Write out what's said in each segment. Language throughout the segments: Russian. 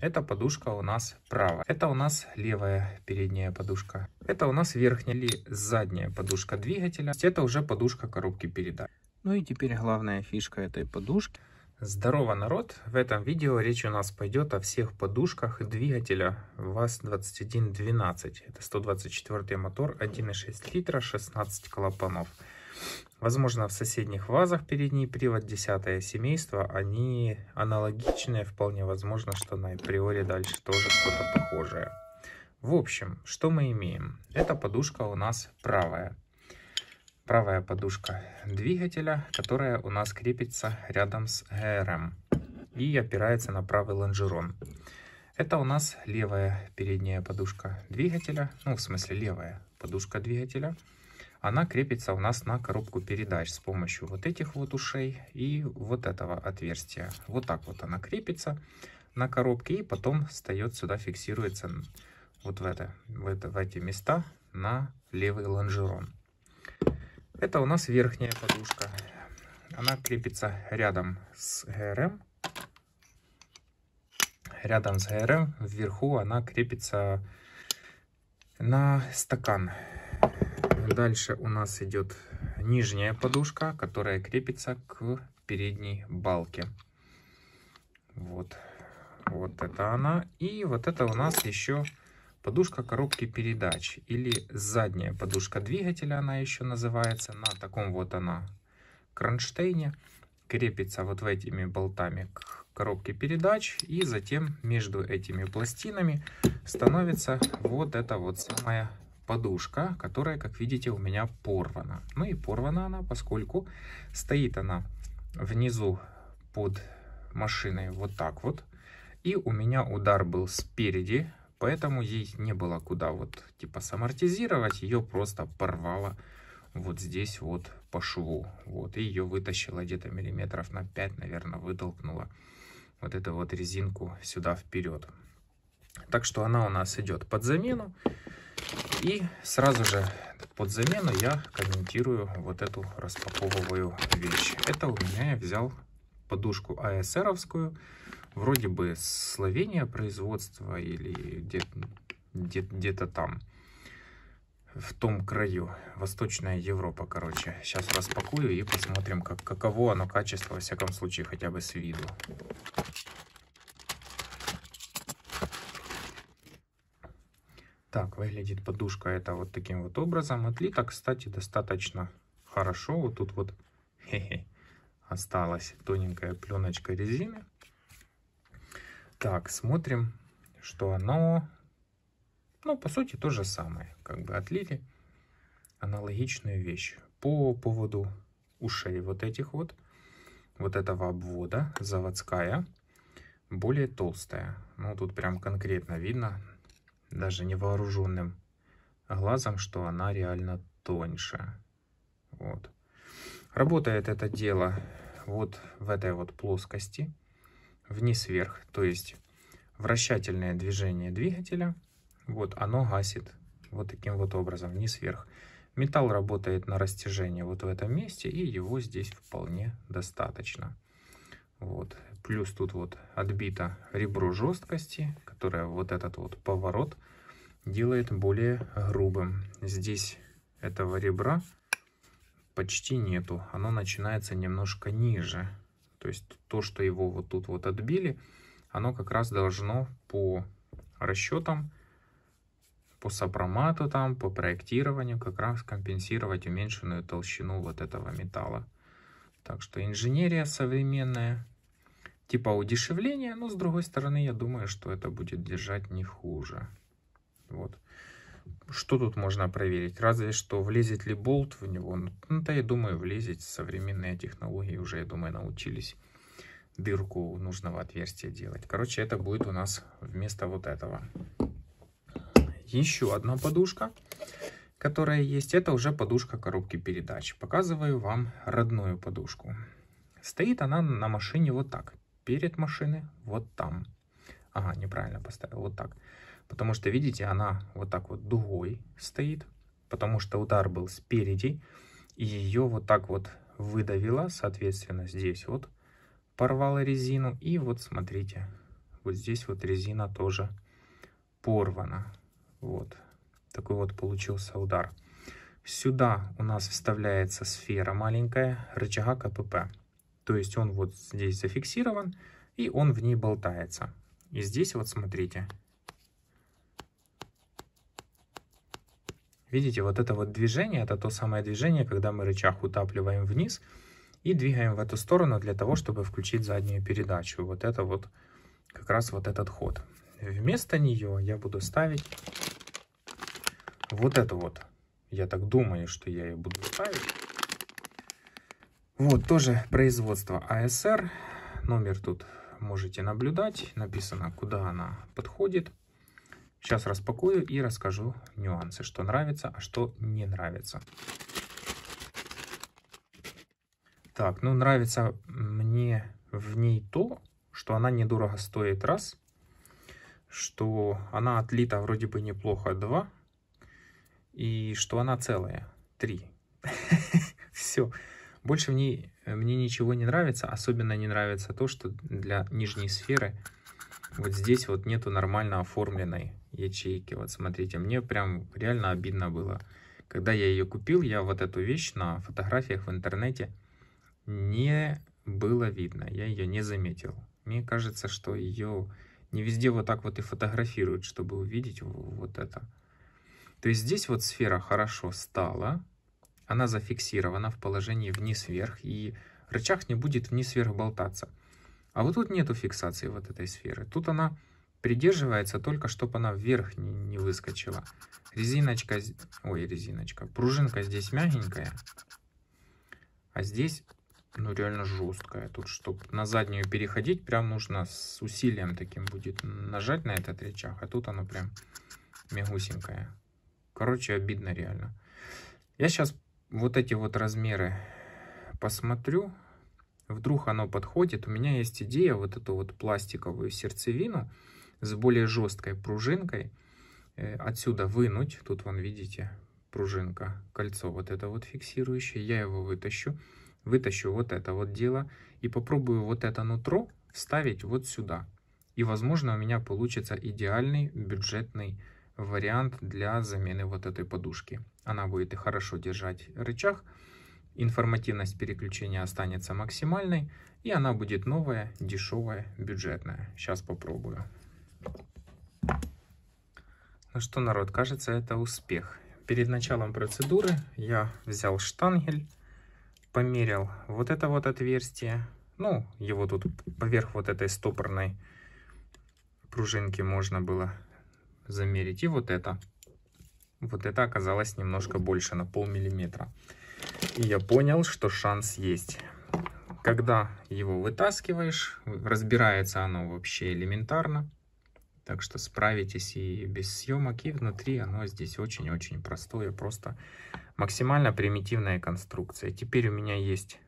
Эта подушка у нас правая. Это у нас левая передняя подушка. Это у нас верхняя или задняя подушка двигателя. Это уже подушка коробки передач. Ну и теперь главная фишка этой подушки. Здорово, народ! В этом видео речь у нас пойдет о всех подушках двигателя ВАЗ-2112. Это 124 мотор, 1,6 литра, 16 клапанов. Возможно, в соседних вазах передний привод, десятое семейство, они аналогичные, вполне возможно, что на априори дальше тоже что-то похожее. В общем, что мы имеем? Эта подушка у нас правая. Правая подушка двигателя, которая у нас крепится рядом с ГРМ и опирается на правый лонжерон. Это у нас левая передняя подушка двигателя, ну в смысле левая подушка двигателя, она крепится у нас на коробку передач с помощью вот этих вот ушей и вот этого отверстия. Вот так вот она крепится на коробке и потом встает сюда, фиксируется вот в, это, в, это, в эти места на левый лонжерон. Это у нас верхняя подушка. Она крепится рядом с ГРМ. Рядом с ГРМ вверху она крепится на стакан Дальше у нас идет нижняя подушка, которая крепится к передней балке. Вот. Вот это она. И вот это у нас еще подушка коробки передач. Или задняя подушка двигателя она еще называется. На таком вот она кронштейне. Крепится вот в этими болтами к коробке передач. И затем между этими пластинами становится вот эта вот самая подушка, которая, как видите, у меня порвана. Ну и порвана она, поскольку стоит она внизу под машиной вот так вот. И у меня удар был спереди, поэтому ей не было куда вот типа самортизировать. Ее просто порвало вот здесь вот по шву. Вот, и ее вытащила где-то миллиметров на 5, наверное, вытолкнула вот эту вот резинку сюда вперед. Так что она у нас идет под замену. И сразу же под замену я комментирую вот эту распаковываю вещь. Это у меня я взял подушку АСРовскую. Вроде бы Словения производства или где-то где где там. В том краю. Восточная Европа, короче. Сейчас распакую и посмотрим, как, каково оно качество, во всяком случае, хотя бы с виду. Так выглядит подушка это вот таким вот образом. Отлита, кстати, достаточно хорошо. Вот тут вот хе -хе, осталась тоненькая пленочка резины. Так, смотрим, что оно... Ну, по сути, то же самое. Как бы отлили аналогичную вещь. По поводу ушей вот этих вот, вот этого обвода, заводская, более толстая. Ну, тут прям конкретно видно, даже невооруженным глазом, что она реально тоньше. Вот. Работает это дело вот в этой вот плоскости, вниз-вверх, то есть вращательное движение двигателя, вот оно гасит вот таким вот образом, вниз-вверх. Металл работает на растяжение вот в этом месте, и его здесь вполне достаточно. Вот. Плюс тут вот отбито ребро жесткости, которое вот этот вот поворот делает более грубым. Здесь этого ребра почти нету. Оно начинается немножко ниже. То есть то, что его вот тут вот отбили, оно как раз должно по расчетам, по сопромату там, по проектированию как раз компенсировать уменьшенную толщину вот этого металла. Так что инженерия современная, типа удешевление, но с другой стороны, я думаю, что это будет держать не хуже. Вот. Что тут можно проверить? Разве что влезет ли болт в него? Ну, ну, да, я думаю, влезет. Современные технологии уже, я думаю, научились дырку нужного отверстия делать. Короче, это будет у нас вместо вот этого. Еще одна подушка, которая есть. Это уже подушка коробки передач. Показываю вам родную подушку. Стоит она на машине вот так перед машины, вот там. Ага, неправильно поставил, вот так. Потому что, видите, она вот так вот дугой стоит, потому что удар был спереди, и ее вот так вот выдавила, соответственно, здесь вот порвала резину. И вот смотрите, вот здесь вот резина тоже порвана. Вот такой вот получился удар. Сюда у нас вставляется сфера маленькая рычага КПП. То есть он вот здесь зафиксирован, и он в ней болтается. И здесь вот смотрите. Видите, вот это вот движение, это то самое движение, когда мы рычаг утапливаем вниз и двигаем в эту сторону для того, чтобы включить заднюю передачу. Вот это вот, как раз вот этот ход. Вместо нее я буду ставить вот это вот. Я так думаю, что я ее буду ставить. Вот тоже производство АСР. Номер тут можете наблюдать. Написано, куда она подходит. Сейчас распакую и расскажу нюансы, что нравится, а что не нравится. Так, ну нравится мне в ней то, что она недорого стоит, раз. Что она отлита вроде бы неплохо, два. И что она целая, три. Все. Больше в ней э, мне ничего не нравится, особенно не нравится то, что для нижней сферы вот здесь вот нету нормально оформленной ячейки. Вот смотрите, мне прям реально обидно было. Когда я ее купил, я вот эту вещь на фотографиях в интернете не было видно, я ее не заметил. Мне кажется, что ее не везде вот так вот и фотографируют, чтобы увидеть вот это. То есть здесь вот сфера хорошо стала, она зафиксирована в положении вниз-вверх, и рычаг не будет вниз-вверх болтаться. А вот тут нету фиксации вот этой сферы. Тут она придерживается только, чтобы она вверх не, не выскочила. Резиночка, ой, резиночка, пружинка здесь мягенькая, а здесь, ну, реально жесткая. Тут, чтобы на заднюю переходить, прям нужно с усилием таким будет нажать на этот рычаг, а тут оно прям мягусенькое. Короче, обидно реально. Я сейчас вот эти вот размеры посмотрю. Вдруг оно подходит. У меня есть идея вот эту вот пластиковую сердцевину с более жесткой пружинкой э, отсюда вынуть. Тут вон, видите, пружинка, кольцо вот это вот фиксирующее. Я его вытащу. Вытащу вот это вот дело и попробую вот это нутро вставить вот сюда. И, возможно, у меня получится идеальный бюджетный вариант для замены вот этой подушки. Она будет и хорошо держать рычаг, информативность переключения останется максимальной, и она будет новая, дешевая, бюджетная. Сейчас попробую. Ну что, народ, кажется, это успех. Перед началом процедуры я взял штангель, померил вот это вот отверстие, ну, его тут поверх вот этой стопорной пружинки можно было замерить. И вот это. Вот это оказалось немножко больше, на полмиллиметра. И я понял, что шанс есть. Когда его вытаскиваешь, разбирается оно вообще элементарно. Так что справитесь и без съемок, и внутри оно здесь очень-очень простое, просто максимально примитивная конструкция. Теперь у меня есть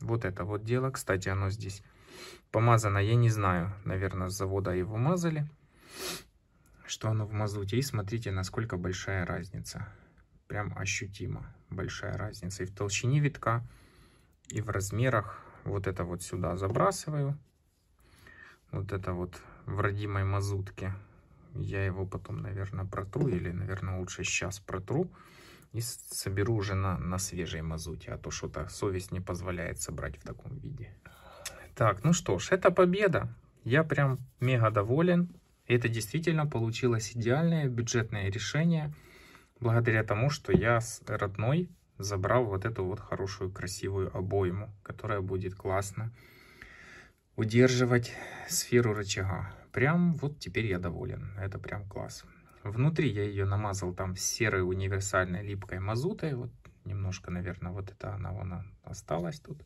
вот это вот дело. Кстати, оно здесь помазано, я не знаю, наверное, с завода его мазали что оно в мазуте. И смотрите, насколько большая разница. Прям ощутимо большая разница. И в толщине витка, и в размерах. Вот это вот сюда забрасываю. Вот это вот в родимой мазутке. Я его потом, наверное, протру. Или, наверное, лучше сейчас протру. И соберу уже на, на свежей мазуте. А то что-то совесть не позволяет собрать в таком виде. Так, ну что ж, это победа. Я прям мега доволен. И это действительно получилось идеальное бюджетное решение, благодаря тому, что я с родной забрал вот эту вот хорошую красивую обойму, которая будет классно удерживать сферу рычага. Прям вот теперь я доволен, это прям класс. Внутри я ее намазал там серой универсальной липкой мазутой, вот немножко, наверное, вот это она, она осталась тут.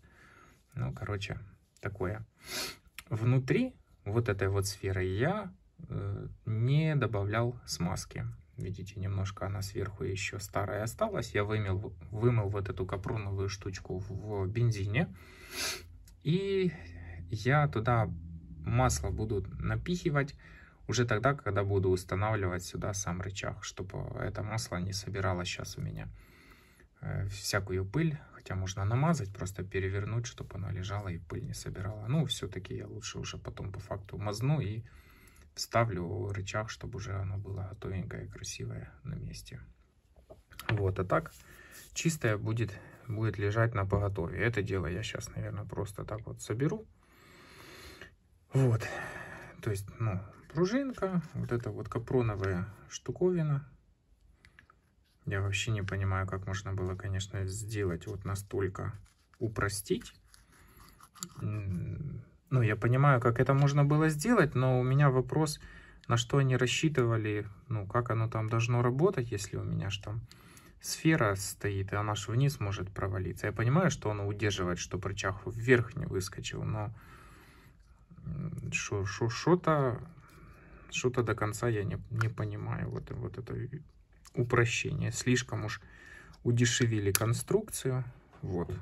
Ну, короче, такое. Внутри вот этой вот сферы я Э, не добавлял смазки. Видите, немножко она сверху еще старая осталась. Я вымыл, вымыл вот эту капроновую штучку в бензине. И я туда масло буду напихивать уже тогда, когда буду устанавливать сюда сам рычаг, чтобы это масло не собирало сейчас у меня э, всякую пыль. Хотя можно намазать, просто перевернуть, чтобы она лежала и пыль не собирала. Ну, все-таки я лучше уже потом по факту мазну и ставлю рычаг, чтобы уже оно было готовенькое и красивое на месте. Вот, а так чистое будет, будет лежать на поготове. Это дело я сейчас, наверное, просто так вот соберу. Вот, то есть, ну, пружинка, вот эта вот капроновая штуковина. Я вообще не понимаю, как можно было, конечно, сделать вот настолько упростить ну, я понимаю, как это можно было сделать, но у меня вопрос, на что они рассчитывали, ну, как оно там должно работать, если у меня же там сфера стоит, и она же вниз может провалиться. Я понимаю, что оно удерживает, что рычаг вверх не выскочил, но что-то что-то до конца я не, не понимаю. Вот, вот это упрощение. Слишком уж удешевили конструкцию. Вот.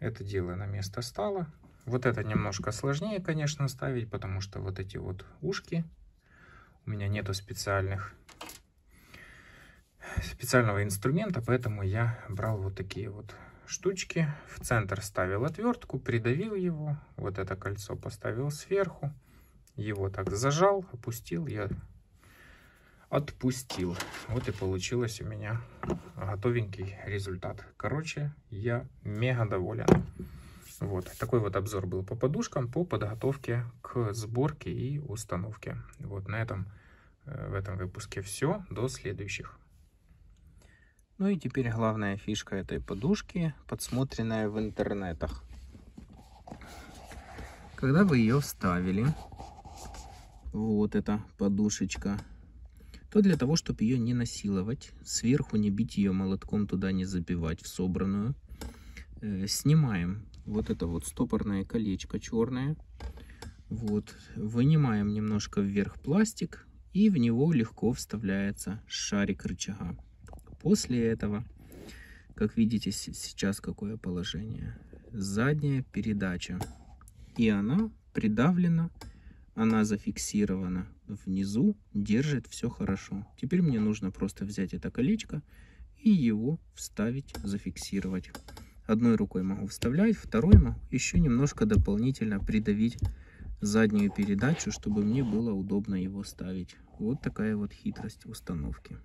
Это дело на место стало. Вот это немножко сложнее, конечно, ставить, потому что вот эти вот ушки у меня нету специальных специального инструмента, поэтому я брал вот такие вот штучки. В центр ставил отвертку, придавил его, вот это кольцо поставил сверху, его так зажал, опустил, я отпустил. Вот и получилось у меня готовенький результат. Короче, я мега доволен. Вот такой вот обзор был по подушкам, по подготовке к сборке и установке. Вот на этом э, в этом выпуске все. До следующих. Ну и теперь главная фишка этой подушки, подсмотренная в интернетах. Когда вы ее вставили, вот эта подушечка, то для того, чтобы ее не насиловать, сверху не бить ее молотком, туда не забивать в собранную, э, снимаем вот это вот стопорное колечко черное. Вот, вынимаем немножко вверх пластик, и в него легко вставляется шарик рычага. После этого, как видите сейчас какое положение, задняя передача. И она придавлена, она зафиксирована внизу, держит все хорошо. Теперь мне нужно просто взять это колечко и его вставить, зафиксировать. Одной рукой могу вставлять, второй могу еще немножко дополнительно придавить заднюю передачу, чтобы мне было удобно его ставить. Вот такая вот хитрость установки.